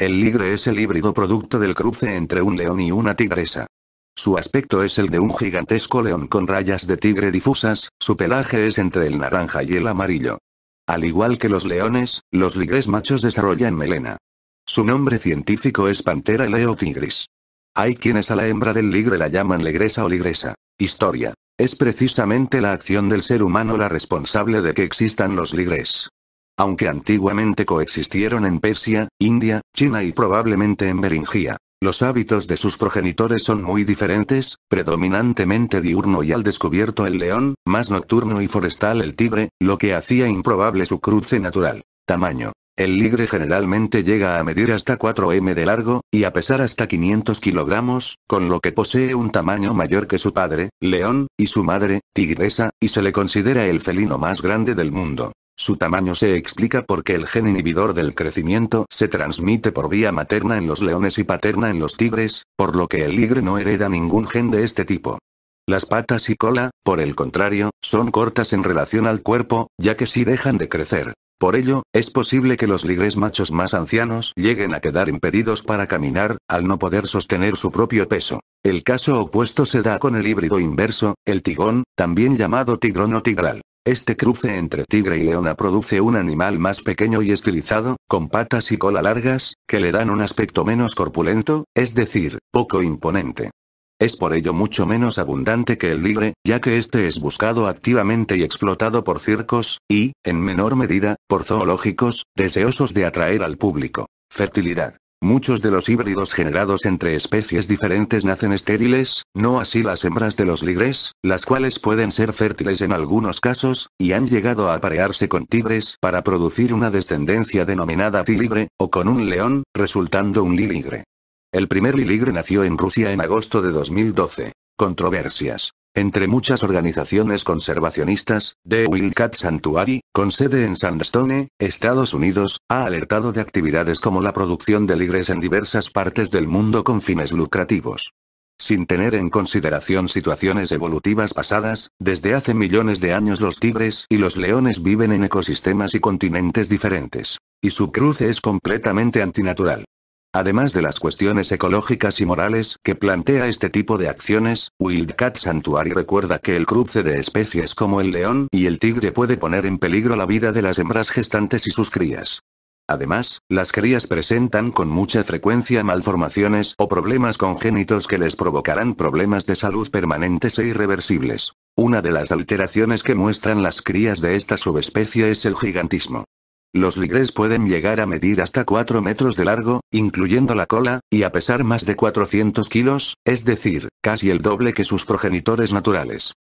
El ligre es el híbrido producto del cruce entre un león y una tigresa. Su aspecto es el de un gigantesco león con rayas de tigre difusas, su pelaje es entre el naranja y el amarillo. Al igual que los leones, los ligres machos desarrollan melena. Su nombre científico es Pantera leo tigris. Hay quienes a la hembra del ligre la llaman ligresa o ligresa. Historia. Es precisamente la acción del ser humano la responsable de que existan los ligres. Aunque antiguamente coexistieron en Persia, India, China y probablemente en Beringia. Los hábitos de sus progenitores son muy diferentes, predominantemente diurno y al descubierto el león, más nocturno y forestal el tigre, lo que hacía improbable su cruce natural. Tamaño. El ligre generalmente llega a medir hasta 4 m de largo, y a pesar hasta 500 kilogramos, con lo que posee un tamaño mayor que su padre, león, y su madre, tigresa, y se le considera el felino más grande del mundo. Su tamaño se explica porque el gen inhibidor del crecimiento se transmite por vía materna en los leones y paterna en los tigres, por lo que el ligre no hereda ningún gen de este tipo. Las patas y cola, por el contrario, son cortas en relación al cuerpo, ya que si sí dejan de crecer. Por ello, es posible que los ligres machos más ancianos lleguen a quedar impedidos para caminar, al no poder sostener su propio peso. El caso opuesto se da con el híbrido inverso, el tigón, también llamado tigrón o tigral. Este cruce entre tigre y leona produce un animal más pequeño y estilizado, con patas y cola largas, que le dan un aspecto menos corpulento, es decir, poco imponente. Es por ello mucho menos abundante que el libre, ya que este es buscado activamente y explotado por circos, y, en menor medida, por zoológicos, deseosos de atraer al público. Fertilidad. Muchos de los híbridos generados entre especies diferentes nacen estériles, no así las hembras de los ligres, las cuales pueden ser fértiles en algunos casos, y han llegado a aparearse con tigres para producir una descendencia denominada tilibre, o con un león, resultando un liligre. El primer liligre nació en Rusia en agosto de 2012. Controversias. Entre muchas organizaciones conservacionistas, The Wildcat Sanctuary, con sede en Sandstone, Estados Unidos, ha alertado de actividades como la producción de ligres en diversas partes del mundo con fines lucrativos. Sin tener en consideración situaciones evolutivas pasadas, desde hace millones de años los tigres y los leones viven en ecosistemas y continentes diferentes. Y su cruce es completamente antinatural. Además de las cuestiones ecológicas y morales que plantea este tipo de acciones, Wildcat Sanctuary recuerda que el cruce de especies como el león y el tigre puede poner en peligro la vida de las hembras gestantes y sus crías. Además, las crías presentan con mucha frecuencia malformaciones o problemas congénitos que les provocarán problemas de salud permanentes e irreversibles. Una de las alteraciones que muestran las crías de esta subespecie es el gigantismo. Los ligres pueden llegar a medir hasta 4 metros de largo, incluyendo la cola, y a pesar más de 400 kilos, es decir, casi el doble que sus progenitores naturales.